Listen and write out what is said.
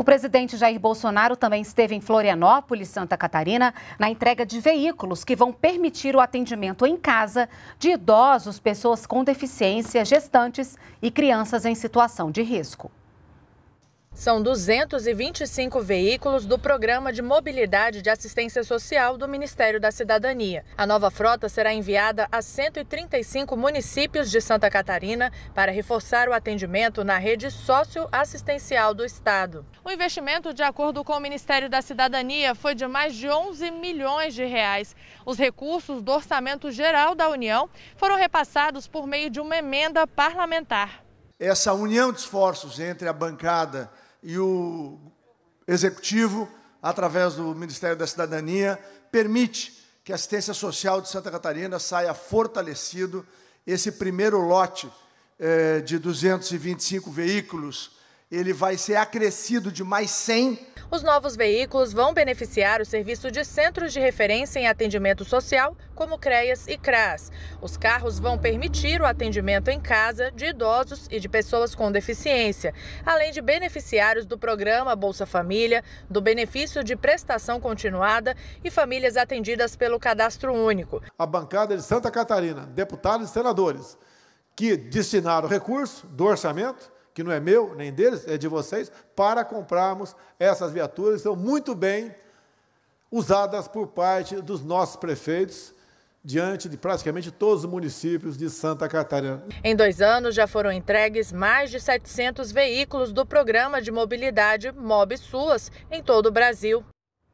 O presidente Jair Bolsonaro também esteve em Florianópolis, Santa Catarina, na entrega de veículos que vão permitir o atendimento em casa de idosos, pessoas com deficiência, gestantes e crianças em situação de risco. São 225 veículos do Programa de Mobilidade de Assistência Social do Ministério da Cidadania. A nova frota será enviada a 135 municípios de Santa Catarina para reforçar o atendimento na rede socioassistencial do Estado. O investimento, de acordo com o Ministério da Cidadania, foi de mais de 11 milhões de reais. Os recursos do Orçamento Geral da União foram repassados por meio de uma emenda parlamentar essa união de esforços entre a bancada e o executivo, através do Ministério da Cidadania, permite que a assistência social de Santa Catarina saia fortalecido esse primeiro lote eh, de 225 veículos ele vai ser acrescido de mais 100. Os novos veículos vão beneficiar o serviço de centros de referência em atendimento social, como CREAS e CRAS. Os carros vão permitir o atendimento em casa de idosos e de pessoas com deficiência, além de beneficiários do programa Bolsa Família, do benefício de prestação continuada e famílias atendidas pelo cadastro único. A bancada de Santa Catarina, deputados e senadores que destinaram recurso do orçamento que não é meu nem deles, é de vocês, para comprarmos essas viaturas, são muito bem usadas por parte dos nossos prefeitos diante de praticamente todos os municípios de Santa Catarina. Em dois anos já foram entregues mais de 700 veículos do programa de mobilidade Mob Suas em todo o Brasil.